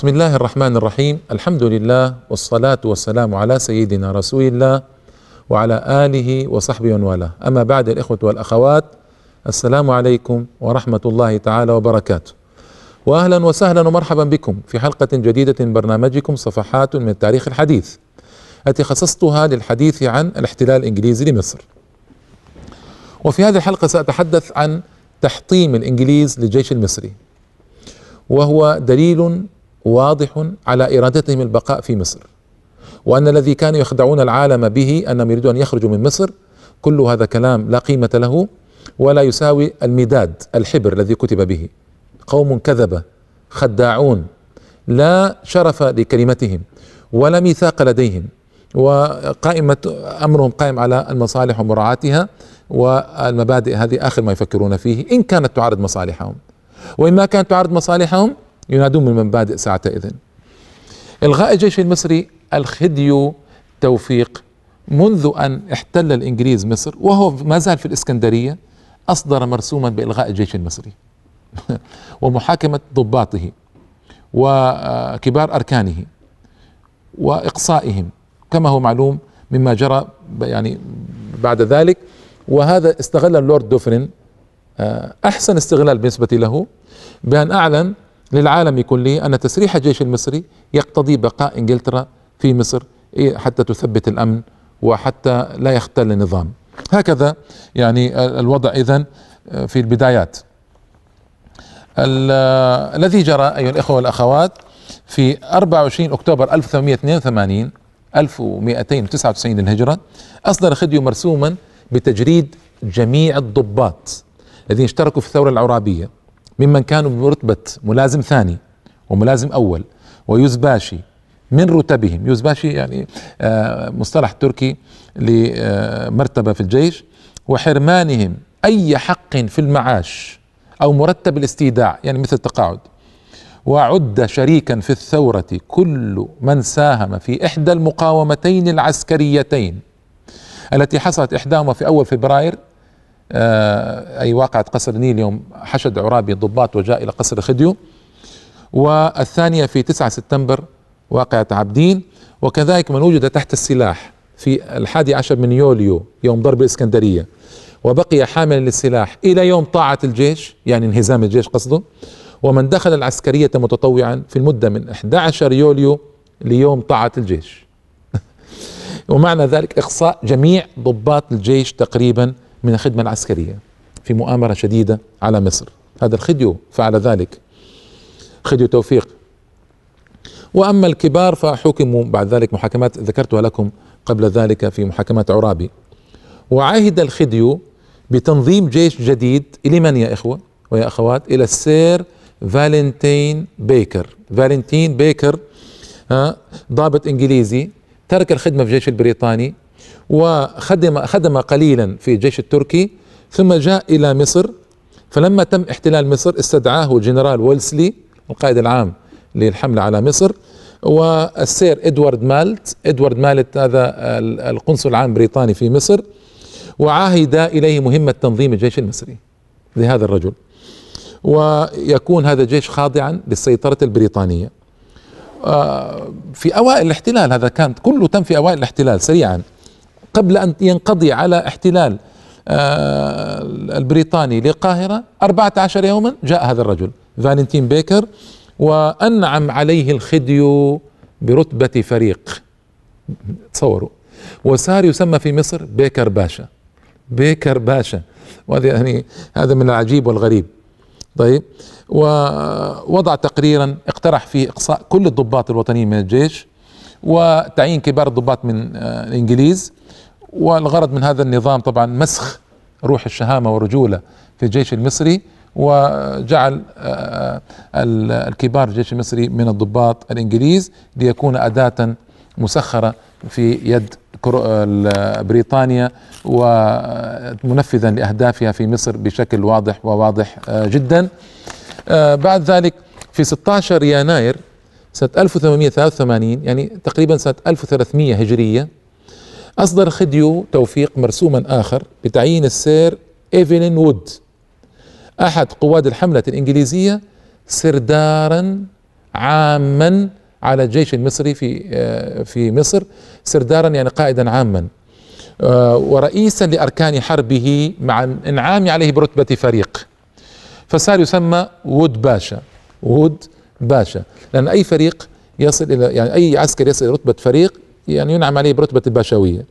بسم الله الرحمن الرحيم الحمد لله والصلاة والسلام على سيدنا رسول الله وعلى آله وصحبه والاه أما بعد الإخوة والأخوات السلام عليكم ورحمة الله تعالى وبركاته وأهلا وسهلا ومرحبا بكم في حلقة جديدة من برنامجكم صفحات من التاريخ الحديث التي خصصتها للحديث عن الاحتلال الإنجليزي لمصر وفي هذه الحلقة سأتحدث عن تحطيم الإنجليز للجيش المصري وهو دليل واضح على ارادتهم البقاء في مصر وان الذي كانوا يخدعون العالم به انهم يريدون ان يخرجوا من مصر كل هذا كلام لا قيمه له ولا يساوي المداد الحبر الذي كتب به قوم كذبه خداعون لا شرف لكلمتهم ولا ميثاق لديهم وقائمة أمرهم قائم على المصالح ومراعاتها والمبادئ هذه آخر ما يفكرون فيه إن كانت تعارض مصالحهم وإن ما كانت تعارض مصالحهم ينادون من مبادئ ساعتئذ إلغاء الجيش المصري الخديو توفيق منذ أن احتل الإنجليز مصر وهو ما زال في الإسكندرية أصدر مرسوما بإلغاء الجيش المصري ومحاكمة ضباطه وكبار أركانه وإقصائهم كما هو معلوم مما جرى يعني بعد ذلك وهذا استغل اللورد دوفرين آه، أحسن استغلال بالنسبة له بأن أعلن للعالم كله أن تسريح الجيش المصري يقتضي بقاء إنجلترا في مصر إيه، حتى تثبت الأمن وحتى لا يختل النظام هكذا يعني الوضع اذا آه، في البدايات آه، الذي جرى أيها الإخوة والأخوات في 24 أكتوبر 1882 1299 للهجرة أصدر خديو مرسوما بتجريد جميع الضباط الذين اشتركوا في الثورة العرابية ممن كانوا برتبة ملازم ثاني وملازم أول ويزباشي من رتبهم يزباشي يعني آه، مصطلح تركي لمرتبة في الجيش وحرمانهم أي حق في المعاش أو مرتب الاستيداع يعني مثل التقاعد وعد شريكا في الثورة كل من ساهم في إحدى المقاومتين العسكريتين التي حصلت إحداهما في أول فبراير آه، أي واقعة قصر نيل يوم حشد عرابي الضباط وجاء إلى قصر خديو والثانية في 9 سبتمبر واقعة عبدين وكذلك من وجد تحت السلاح في الحادي عشر من يوليو يوم ضرب الإسكندرية وبقي حاملا للسلاح إلى يوم طاعة الجيش يعني انهزام الجيش قصده ومن دخل العسكرية متطوعا في المدة من 11 يوليو ليوم طاعة الجيش ومعنى ذلك إقصاء جميع ضباط الجيش تقريبا من الخدمة العسكرية في مؤامرة شديدة على مصر هذا الخديو فعل ذلك خديو توفيق وأما الكبار فحكموا بعد ذلك محاكمات ذكرتها لكم قبل ذلك في محاكمات عرابي وعهد الخديو بتنظيم جيش جديد لمن يا إخوة ويا أخوات إلى السير فالنتين بيكر فالنتين بيكر آه، ضابط إنجليزي ترك الخدمة في الجيش البريطاني وخدم خدم قليلا في الجيش التركي ثم جاء إلى مصر فلما تم احتلال مصر استدعاه جنرال ويلسلي القائد العام للحملة على مصر والسير ادوارد مالت ادوارد مالت هذا القنصل العام البريطاني في مصر وعاهد اليه مهمه تنظيم الجيش المصري لهذا الرجل ويكون هذا الجيش خاضعا للسيطره البريطانيه آه، في اوائل الاحتلال هذا كان كله تم في اوائل الاحتلال سريعا قبل أن ينقضي على احتلال آه، البريطاني للقاهرة 14 يوما جاء هذا الرجل فالنتين بيكر وأنعم عليه الخدي برتبة فريق تصوروا وصار يسمى في مصر بيكر باشا بيكر باشا وهذا يعني هذا من العجيب والغريب طيب ووضع تقريرا اقترح فيه اقصاء كل الضباط الوطنيين من الجيش وتعيين كبار الضباط من آه، الانجليز والغرض من هذا النظام طبعا مسخ روح الشهامة والرجولة في الجيش المصري وجعل آه، آه، الكبار في الجيش المصري من الضباط الإنجليز ليكون أداة مسخرة في يد بريطانيا ومنفذا لأهدافها في مصر بشكل واضح وواضح آه، جدا بعد ذلك في 16 يناير سنة 1883 يعني تقريبا سنة 1300 هجرية أصدر خديو توفيق مرسوما آخر بتعيين السير إيفلين وود أحد قواد الحملة الإنجليزية سردارا عاما على الجيش المصري في آه، في مصر سردارا يعني قائدا عاما آه، ورئيسا لأركان حربه مع الإنعام عليه برتبة فريق فصار يسمى وود باشا وود باشا لأن أي فريق يصل إلى يعني أي عسكر يصل إلى رتبة فريق يعني ينعم عليه برتبة الباشوية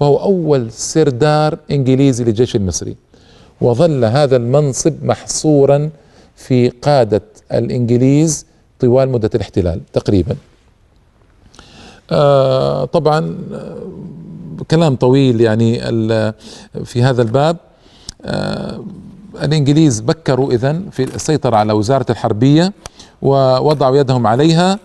وهو أول سردار إنجليزي للجيش المصري وظل هذا المنصب محصورا في قادة الإنجليز طوال مدة الاحتلال تقريبا آه طبعا آه، كلام طويل يعني في هذا الباب آه الإنجليز بكروا إذن في السيطرة على وزارة الحربية ووضعوا يدهم عليها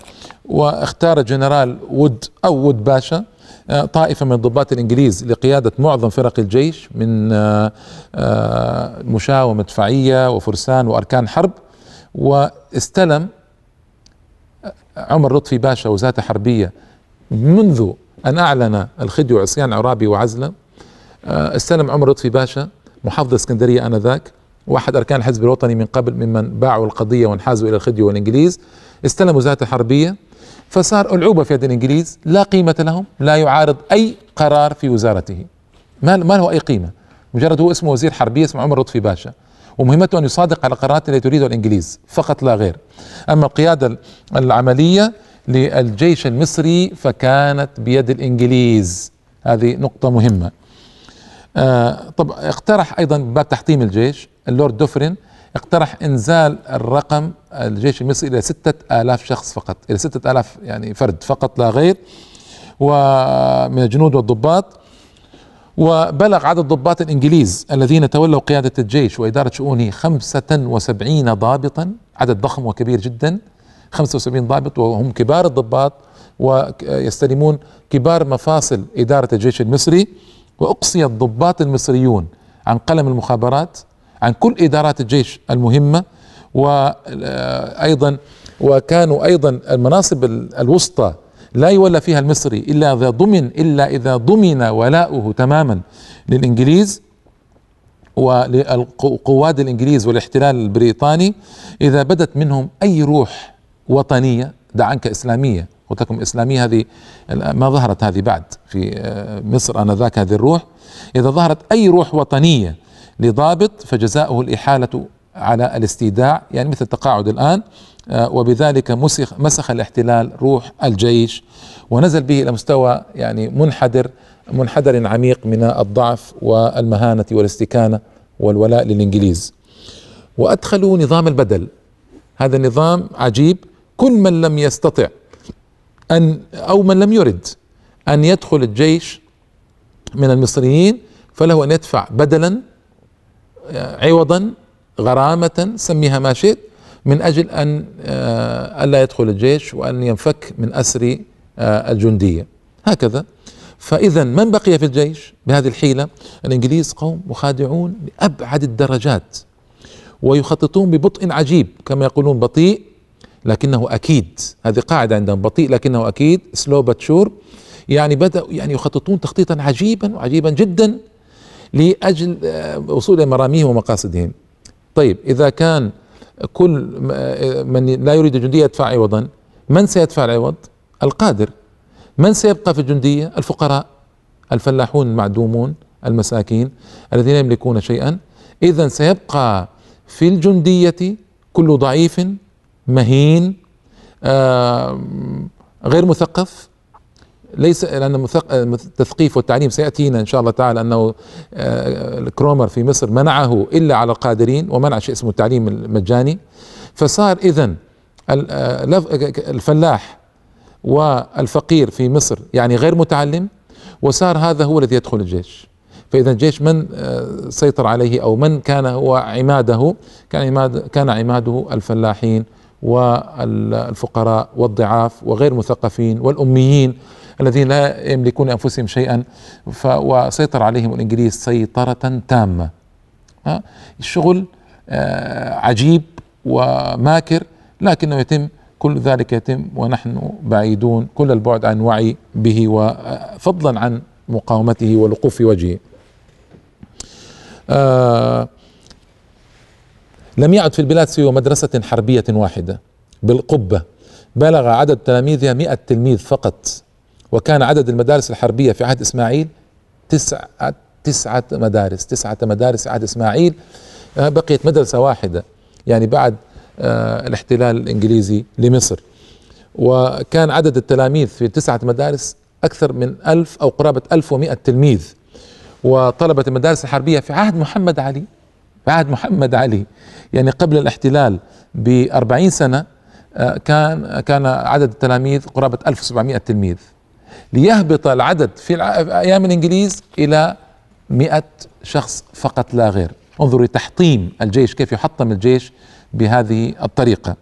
واختار جنرال وود أو وود باشا آه، طائفة من ضباط الإنجليز لقيادة معظم فرق الجيش من آه، آه، مشاة ومدفعية وفرسان وأركان حرب واستلم عمر لطفي باشا وزارة حربية منذ أن أعلن الخديو عصيان عرابي وعزلة استلم عمر لطفي باشا محافظ اسكندرية آنذاك واحد أركان الحزب الوطني من قبل ممن باعوا القضية وانحازوا إلى الخديو والإنجليز استلموا وزاره حربية فصار ألعوبة في يد الإنجليز لا قيمة لهم لا يعارض أي قرار في وزارته ما, ما له أي قيمة مجرد هو اسمه وزير حربية اسمه عمر لطفي باشا ومهمته أن يصادق على القرارات التي تريدها الإنجليز فقط لا غير أما القيادة العملية للجيش المصري فكانت بيد الإنجليز هذه نقطة مهمة آه طب اقترح أيضا باب تحطيم الجيش اللورد دوفرين اقترح انزال الرقم الجيش المصري الى ستة آلاف شخص فقط الى ستة آلاف يعني فرد فقط لا غير ومن الجنود والضباط وبلغ عدد الضباط الإنجليز الذين تولوا قيادة الجيش وإدارة شؤونه 75 ضابطا عدد ضخم وكبير جدا 75 ضابط وهم كبار الضباط ويستلمون كبار مفاصل إدارة الجيش المصري وأقصي الضباط المصريون عن قلم المخابرات عن كل إدارات الجيش المهمة وأيضا آه، وكانوا أيضا المناصب الوسطى لا يولى فيها المصري إلا إذا ضمن إلا إذا ضمن ولاؤه تماما للإنجليز ولقواد الإنجليز والاحتلال البريطاني إذا بدت منهم أي روح وطنية دع عنك إسلامية قلت لكم إسلامية هذه ما ظهرت هذه بعد في آه، مصر آنذاك هذه الروح إذا ظهرت أي روح وطنية لضابط فجزاؤه الإحالة على الاستيداع يعني مثل التقاعد الآن آه، وبذلك مسخ مسخ الاحتلال روح الجيش ونزل به إلى مستوى يعني منحدر منحدر عميق من الضعف والمهانة والاستكانة والولاء للإنجليز وأدخلوا نظام البدل هذا النظام عجيب كل من لم يستطع أن أو من لم يرد أن يدخل الجيش من المصريين فله أن يدفع بدلا عوضا غرامة سميها ما شئت من أجل أن آه، ألا يدخل الجيش وأن ينفك من أسر آه، الجندية هكذا فإذا من بقي في الجيش بهذه الحيلة الإنجليز قوم مخادعون لأبعد الدرجات ويخططون ببطء عجيب كما يقولون بطيء لكنه أكيد هذه قاعدة عندهم بطيء لكنه أكيد سلو باتشور يعني بدأوا يعني يخططون تخطيطا عجيبا وعجيبا جدا لاجل آه، وصول مراميهم ومقاصدهم. طيب اذا كان كل آه، من لا يريد الجنديه يدفع عوضا، من سيدفع العوض؟ القادر. من سيبقى في الجنديه؟ الفقراء الفلاحون المعدومون المساكين الذين يملكون شيئا اذا سيبقى في الجنديه كل ضعيف مهين آه غير مثقف ليس لان التثقيف والتعليم سياتينا ان شاء الله تعالى انه آه، كرومر في مصر منعه الا على القادرين ومنع شيء اسمه التعليم المجاني فصار اذا آه، الفلاح والفقير في مصر يعني غير متعلم وصار هذا هو الذي يدخل الجيش فاذا الجيش من آه، سيطر عليه او من كان هو عماده كان عماد كان عماده الفلاحين والفقراء والضعاف وغير مثقفين والاميين الذين لا يملكون أنفسهم شيئا وسيطر عليهم الإنجليز سيطرة تامة الشغل آه، عجيب وماكر لكنه يتم كل ذلك يتم ونحن بعيدون كل البعد عن وعي به وفضلا آه، عن مقاومته والوقوف في وجهه آه، لم يعد في البلاد سوى مدرسة حربية واحدة بالقبة بلغ عدد تلاميذها مئة تلميذ فقط وكان عدد المدارس الحربية في عهد إسماعيل تسعة تسعة مدارس تسعة مدارس في عهد إسماعيل آه، بقيت مدرسة واحدة يعني بعد آه، الاحتلال الإنجليزي لمصر وكان عدد التلاميذ في تسعة مدارس أكثر من ألف أو قرابة ألف ومئة تلميذ وطلبة المدارس الحربية في عهد محمد علي في عهد محمد علي يعني قبل الاحتلال بأربعين سنة آه، كان كان عدد التلاميذ قرابة 1700 تلميذ ليهبط العدد في ايام الانجليز الى 100 شخص فقط لا غير انظروا لتحطيم الجيش كيف يحطم الجيش بهذه الطريقه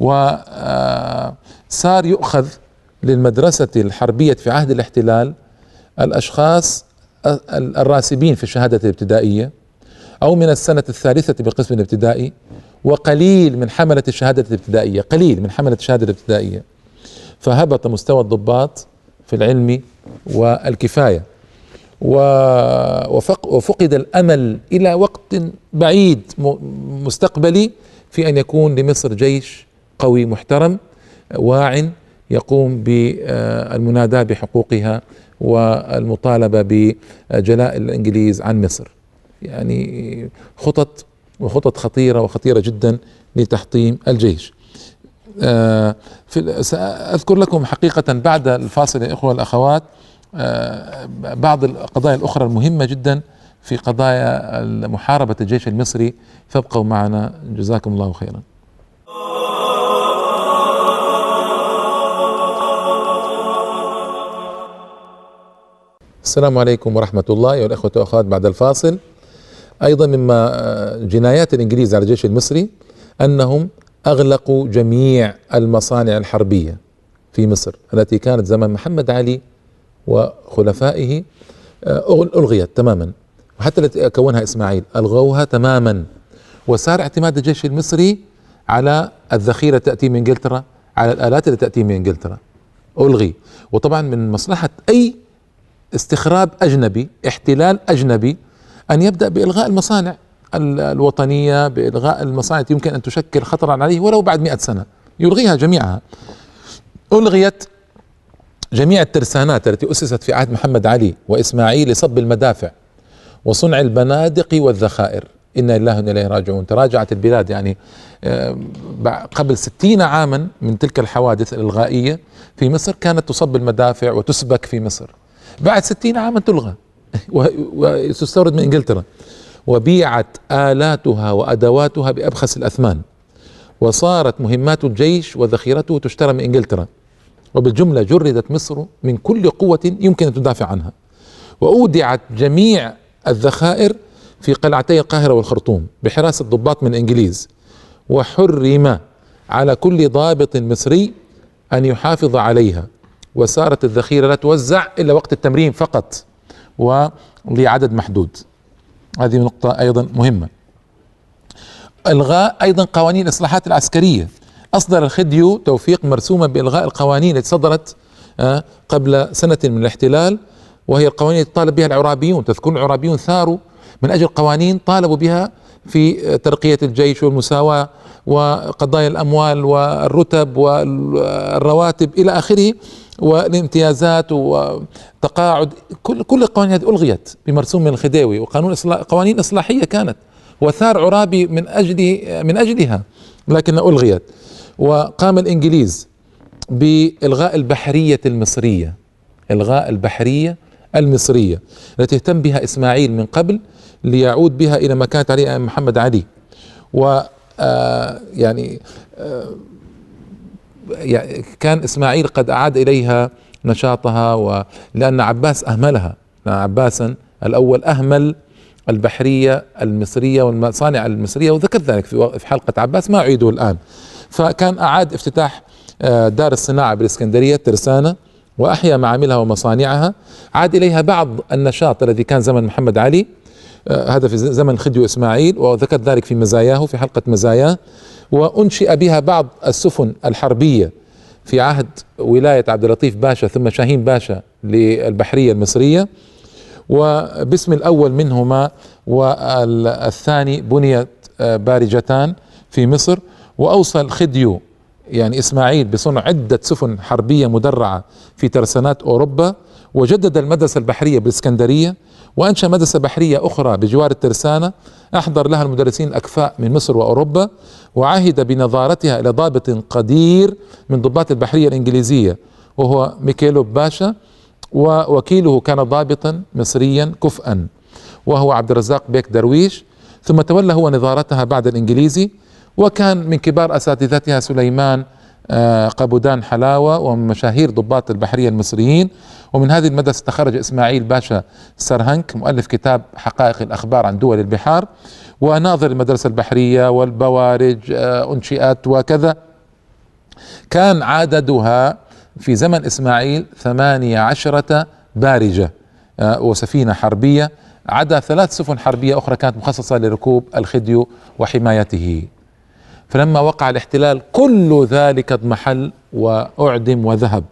وصار آه، يؤخذ للمدرسه الحربيه في عهد الاحتلال الاشخاص الراسبين في الشهاده الابتدائيه او من السنه الثالثه بالقسم الابتدائي وقليل من حمله الشهاده الابتدائيه قليل من حمله الشهاده الابتدائيه فهبط مستوى الضباط في العلم والكفايه وفقد الامل الى وقت بعيد مستقبلي في ان يكون لمصر جيش قوي محترم واع يقوم بالمناداه آه، بحقوقها والمطالبه بجلاء الانجليز عن مصر. يعني خطط وخطط خطيره وخطيره جدا لتحطيم الجيش. آه، في سأذكر لكم حقيقة بعد الفاصل يا إخوة والأخوات آه، بعض القضايا الأخرى المهمة جدا في قضايا محاربة الجيش المصري فابقوا معنا جزاكم الله خيرا السلام عليكم ورحمة الله أيها الأخوة والأخوات بعد الفاصل أيضا مما آه، جنايات الإنجليز على الجيش المصري أنهم اغلقوا جميع المصانع الحربيه في مصر التي كانت زمن محمد علي وخلفائه آه، الغيت تماما وحتى التي كونها اسماعيل الغوها تماما وصار اعتماد الجيش المصري على الذخيره تاتي من انجلترا على الالات التي تاتي من انجلترا الغي وطبعا من مصلحه اي استخراب اجنبي احتلال اجنبي ان يبدا بالغاء المصانع الوطنية بإلغاء المصانع يمكن أن تشكل خطرا عليه ولو بعد مئة سنة يلغيها جميعها ألغيت جميع الترسانات التي أسست في عهد محمد علي وإسماعيل لصب المدافع وصنع البنادق والذخائر إنا لله وإنا إليه راجعون تراجعت البلاد يعني قبل ستين عاما من تلك الحوادث الإلغائية في مصر كانت تصب المدافع وتسبك في مصر بعد ستين عاما تلغى وتستورد من إنجلترا وبيعت آلاتها وأدواتها بأبخس الأثمان وصارت مهمات الجيش وذخيرته تشترى من إنجلترا وبالجملة جردت مصر من كل قوة يمكن أن تدافع عنها وأودعت جميع الذخائر في قلعتي القاهرة والخرطوم بحراسة ضباط من الإنجليز وحرم على كل ضابط مصري أن يحافظ عليها وصارت الذخيرة لا توزع إلا وقت التمرين فقط ولعدد محدود هذه نقطة أيضا مهمة إلغاء أيضا قوانين الإصلاحات العسكرية أصدر الخديو توفيق مرسومة بإلغاء القوانين التي صدرت آه، قبل سنة من الاحتلال وهي القوانين التي طالب بها العرابيون تذكرون العرابيون ثاروا من أجل قوانين طالبوا بها في ترقية الجيش والمساواة وقضايا الأموال والرتب والرواتب إلى آخره والامتيازات وتقاعد كل كل القوانين هذه الغيت بمرسوم من الخديوي وقانون إصلاح قوانين اصلاحيه كانت وثار عرابي من اجل من اجلها لكن الغيت وقام الانجليز بالغاء البحريه المصريه الغاء البحريه المصريه التي اهتم بها اسماعيل من قبل ليعود بها الى ما كانت عليه محمد علي و آه، يعني آه، كان إسماعيل قد أعاد إليها نشاطها و لأن عباس أهملها لأن عباسا الأول أهمل البحرية المصرية والمصانع المصرية وذكرت ذلك في حلقة عباس ما أعيده الآن فكان أعاد افتتاح آه، دار الصناعة بالإسكندرية ترسانة وأحيا معاملها ومصانعها عاد إليها بعض النشاط الذي كان زمن محمد علي هذا آه، في زمن خديو إسماعيل وذكرت ذلك في مزاياه في حلقة مزاياه وأنشئ بها بعض السفن الحربية في عهد ولاية عبد اللطيف باشا ثم شاهين باشا للبحرية المصرية وباسم الأول منهما والثاني بنيت آه، بارجتان في مصر وأوصل خديو يعني إسماعيل بصنع عدة سفن حربية مدرعة في ترسانات أوروبا وجدد المدرسة البحرية بالإسكندرية وأنشأ مدرسة بحرية أخرى بجوار الترسانة أحضر لها المدرسين الأكفاء من مصر وأوروبا وعهد بنظارتها إلى ضابط قدير من ضباط البحرية الإنجليزية وهو ميكيلو باشا ووكيله كان ضابطا مصريا كفءا وهو عبد الرزاق بيك درويش ثم تولى هو نظارتها بعد الإنجليزي وكان من كبار أساتذتها سليمان آه، قابودان حلاوة ومشاهير ضباط البحرية المصريين ومن هذه المدرسة تخرج إسماعيل باشا سرهنك مؤلف كتاب حقائق الأخبار عن دول البحار وناظر المدرسة البحرية والبوارج آه، أنشئات وكذا كان عددها في زمن إسماعيل ثمانية عشرة بارجة آه، وسفينة حربية عدا ثلاث سفن حربية أخرى كانت مخصصة لركوب الخديو وحمايته فلما وقع الاحتلال كل ذلك اضمحل واعدم وذهب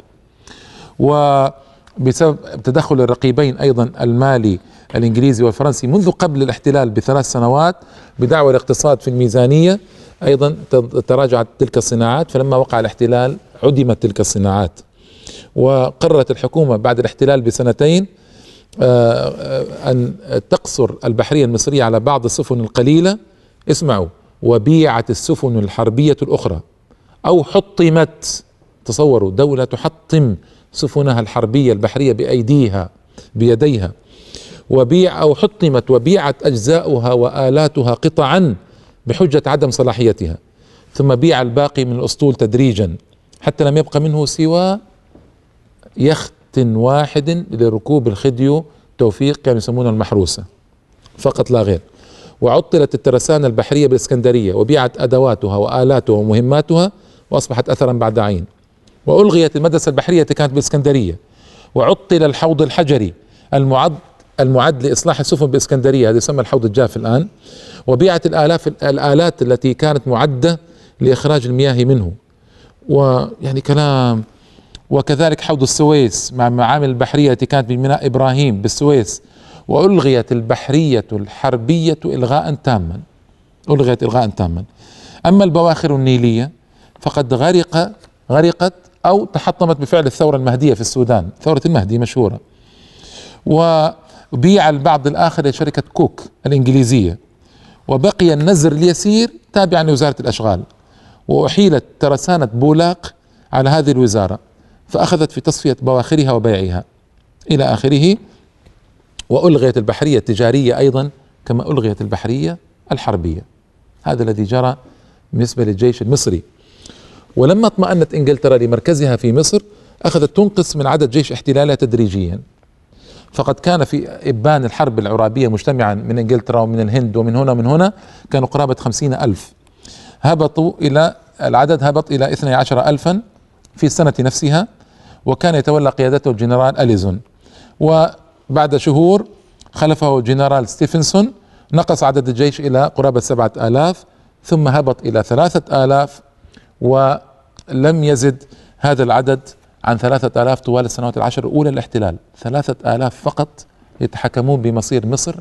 وبسبب تدخل الرقيبين ايضا المالي الانجليزي والفرنسي منذ قبل الاحتلال بثلاث سنوات بدعوى الاقتصاد في الميزانيه ايضا تراجعت تلك الصناعات فلما وقع الاحتلال عدمت تلك الصناعات وقررت الحكومه بعد الاحتلال بسنتين آه، آه، ان تقصر البحريه المصريه على بعض السفن القليله اسمعوا وبيعت السفن الحربية الأخرى أو حطمت تصوروا دولة تحطم سفنها الحربية البحرية بأيديها بيديها وبيع أو حطمت وبيعت أجزاؤها وآلاتها قطعا بحجة عدم صلاحيتها ثم بيع الباقي من الأسطول تدريجا حتى لم يبقى منه سوى يخت واحد لركوب الخديو توفيق كانوا يعني يسمونه المحروسة فقط لا غير وعطلت الترسانة البحرية بالإسكندرية وبيعت أدواتها وآلاتها ومهماتها وأصبحت أثرا بعد عين وألغيت المدرسة البحرية التي كانت بالإسكندرية وعطل الحوض الحجري المعد المعد لإصلاح السفن بالإسكندرية هذا يسمى الحوض الجاف الآن وبيعت الآلاف الآلات التي كانت معدة لإخراج المياه منه ويعني كلام وكذلك حوض السويس مع المعامل البحرية التي كانت بميناء إبراهيم بالسويس وألغيت البحرية الحربية إلغاء تاما ألغيت إلغاء تاما أما البواخر النيلية فقد غرق غرقت أو تحطمت بفعل الثورة المهدية في السودان ثورة المهدي مشهورة وبيع البعض الآخر لشركة كوك الإنجليزية وبقي النزر اليسير تابعا لوزارة الأشغال وأحيلت ترسانة بولاق على هذه الوزارة فأخذت في تصفية بواخرها وبيعها إلى آخره وألغيت البحرية التجارية أيضا كما ألغيت البحرية الحربية هذا الذي جرى بالنسبة للجيش المصري ولما اطمأنت إنجلترا لمركزها في مصر أخذت تنقص من عدد جيش احتلالها تدريجيا فقد كان في إبان الحرب العرابية مجتمعا من إنجلترا ومن الهند ومن هنا ومن هنا كانوا قرابة خمسين ألف هبطوا إلى العدد هبط إلى 12 ألفا في السنة نفسها وكان يتولى قيادته الجنرال أليزون و بعد شهور خلفه جنرال ستيفنسون نقص عدد الجيش إلى قرابة سبعة آلاف ثم هبط إلى ثلاثة آلاف ولم يزد هذا العدد عن ثلاثة آلاف طوال السنوات العشر الأولى للاحتلال ثلاثة آلاف فقط يتحكمون بمصير مصر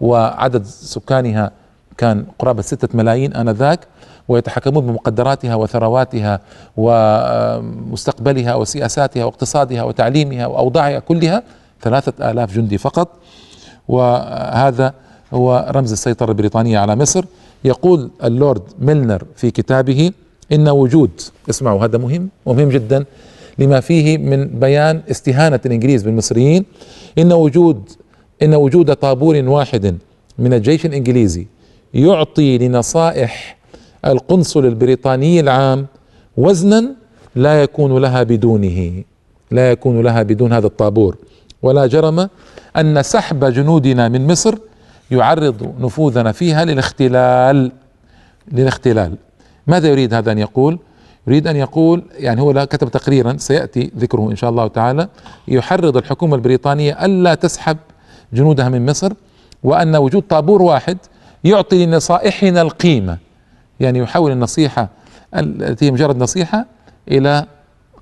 وعدد سكانها كان قرابة ستة ملايين آنذاك ويتحكمون بمقدراتها وثرواتها ومستقبلها وسياساتها واقتصادها وتعليمها وأوضاعها كلها ثلاثة آلاف جندي فقط وهذا هو رمز السيطرة البريطانية على مصر يقول اللورد ميلنر في كتابه إن وجود اسمعوا هذا مهم ومهم جدا لما فيه من بيان استهانة الإنجليز بالمصريين إن وجود إن وجود طابور واحد من الجيش الإنجليزي يعطي لنصائح القنصل البريطاني العام وزنا لا يكون لها بدونه لا يكون لها بدون هذا الطابور ولا جرم أن سحب جنودنا من مصر يعرض نفوذنا فيها للاختلال للاختلال ماذا يريد هذا أن يقول يريد أن يقول يعني هو كتب تقريرا سيأتي ذكره إن شاء الله تعالى يحرض الحكومة البريطانية ألا تسحب جنودها من مصر وأن وجود طابور واحد يعطي لنصائحنا القيمة يعني يحول النصيحة التي مجرد نصيحة إلى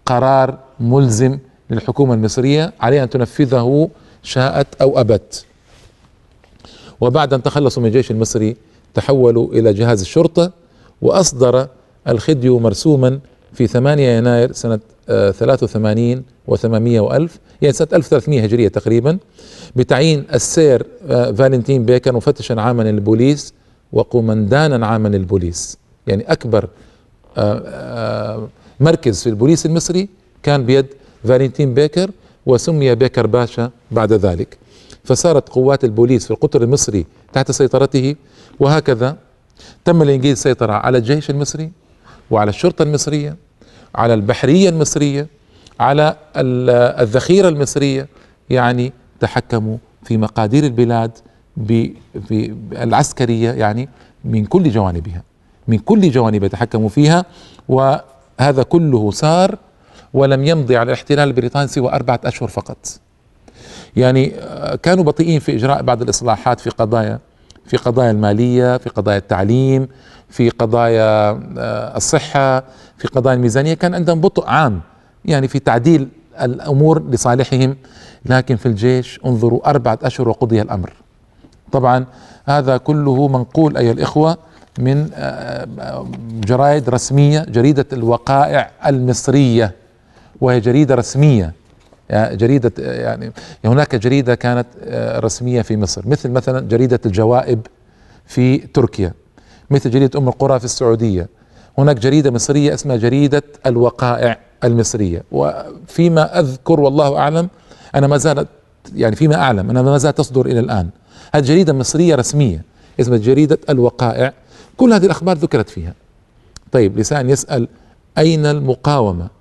قرار ملزم للحكومة المصرية عليها أن تنفذه شاءت أو أبت وبعد أن تخلصوا من الجيش المصري تحولوا إلى جهاز الشرطة وأصدر الخديو مرسوما في 8 يناير سنة 83 آه، و800 وألف يعني سنة 1300 هجرية تقريبا بتعيين السير آه، فالنتين بيكر مفتشا عاما للبوليس وقومندانا عاما للبوليس يعني أكبر آه، مركز في البوليس المصري كان بيد فالنتين بيكر وسمي بيكر باشا بعد ذلك فصارت قوات البوليس في القطر المصري تحت سيطرته وهكذا تم الانجليز السيطره على الجيش المصري وعلى الشرطه المصريه على البحريه المصريه على الذخيره المصريه يعني تحكموا في مقادير البلاد العسكريه يعني من كل جوانبها من كل جوانبها تحكموا فيها وهذا كله صار ولم يمضي على الاحتلال البريطاني سوى أربعة أشهر فقط يعني آه، كانوا بطيئين في إجراء بعض الإصلاحات في قضايا في قضايا المالية في قضايا التعليم في قضايا آه، الصحة في قضايا الميزانية كان عندهم بطء عام يعني في تعديل الأمور لصالحهم لكن في الجيش انظروا أربعة أشهر وقضي الأمر طبعا هذا كله منقول أيها الإخوة من آه، جرائد رسمية جريدة الوقائع المصرية وهي جريدة رسمية يعني جريدة يعني هناك جريدة كانت آه، رسمية في مصر مثل مثلا جريدة الجوائب في تركيا مثل جريدة أم القرى في السعودية هناك جريدة مصرية اسمها جريدة الوقائع المصرية وفيما أذكر والله أعلم أنا ما زالت يعني فيما أعلم أنا ما زالت تصدر إلى الآن هذه جريدة مصرية رسمية اسمها جريدة الوقائع كل هذه الأخبار ذكرت فيها طيب لسان يسأل أين المقاومة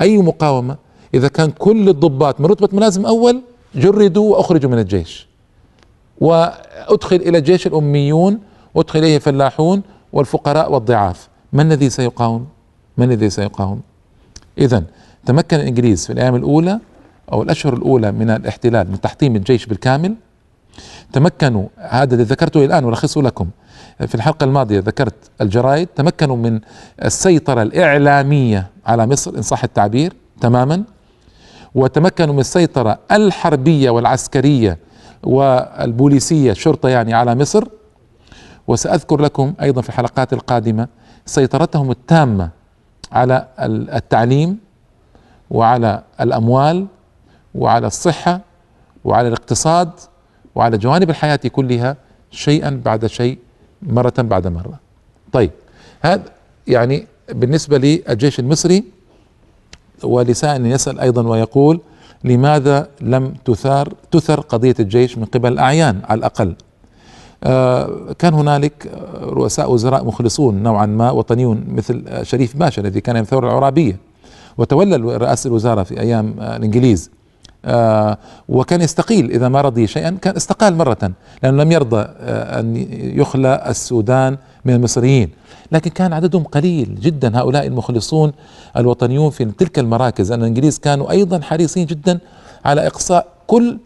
أي مقاومة إذا كان كل الضباط من رتبة ملازم أول جردوا وأخرجوا من الجيش وأدخل إلى الجيش الأميون وأدخل إليه الفلاحون والفقراء والضعاف من الذي سيقاوم؟ من الذي سيقاوم؟ إذا تمكن الإنجليز في الأيام الأولى أو الأشهر الأولى من الاحتلال من تحطيم الجيش بالكامل تمكنوا هذا اللي ذكرته الآن ولخصه لكم في الحلقة الماضية ذكرت الجرائد تمكنوا من السيطرة الإعلامية على مصر إن صح التعبير تماما وتمكنوا من السيطرة الحربية والعسكرية والبوليسية الشرطة يعني على مصر وسأذكر لكم أيضا في الحلقات القادمة سيطرتهم التامة على التعليم وعلى الأموال وعلى الصحة وعلى الاقتصاد وعلى جوانب الحياة كلها شيئا بعد شيء مرة بعد مرة طيب هذا يعني بالنسبة للجيش المصري ولسان يسأل أيضا ويقول لماذا لم تثار تثر قضية الجيش من قبل الأعيان على الأقل آه، كان هنالك آه، رؤساء وزراء مخلصون نوعا ما وطنيون مثل آه، شريف باشا الذي كان الثورة العرابية وتولى رئاسة الوزارة في أيام الإنجليز آه، وكان يستقيل إذا ما رضي شيئا كان استقال مرة لأنه لم يرضى آه، أن يخلى السودان من المصريين لكن كان عددهم قليل جدا هؤلاء المخلصون الوطنيون في تلك المراكز أن الإنجليز كانوا أيضا حريصين جدا على إقصاء كل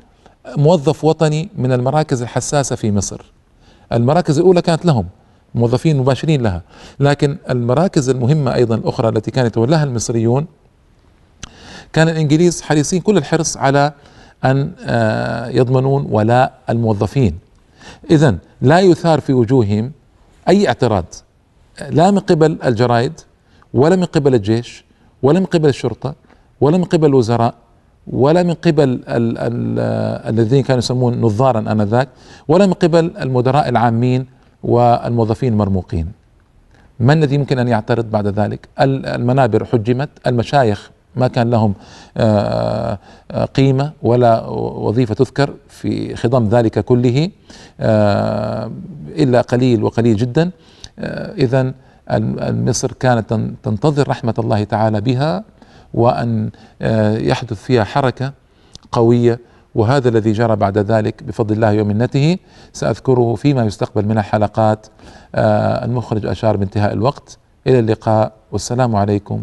موظف وطني من المراكز الحساسة في مصر المراكز الأولى كانت لهم موظفين مباشرين لها لكن المراكز المهمة أيضا الأخرى التي كان يتولاها المصريون كان الإنجليز حريصين كل الحرص على أن آه، يضمنون ولاء الموظفين إذا لا يثار في وجوههم أي اعتراض لا من قبل الجرائد ولا من قبل الجيش ولا من قبل الشرطة ولا من قبل الوزراء ولا من قبل الـ الـ آه، الذين كانوا يسمون نظارا انذاك ولا من قبل المدراء العامين والموظفين المرموقين ما الذي يمكن ان يعترض بعد ذلك المنابر حجمت المشايخ ما كان لهم آه، آه، قيمة ولا وظيفة تذكر في خضم ذلك كله آه، إلا قليل وقليل جدا إذا مصر كانت تنتظر رحمة الله تعالى بها وأن يحدث فيها حركة قوية وهذا الذي جرى بعد ذلك بفضل الله ومنته سأذكره فيما يستقبل من الحلقات المخرج أشار بانتهاء الوقت إلى اللقاء والسلام عليكم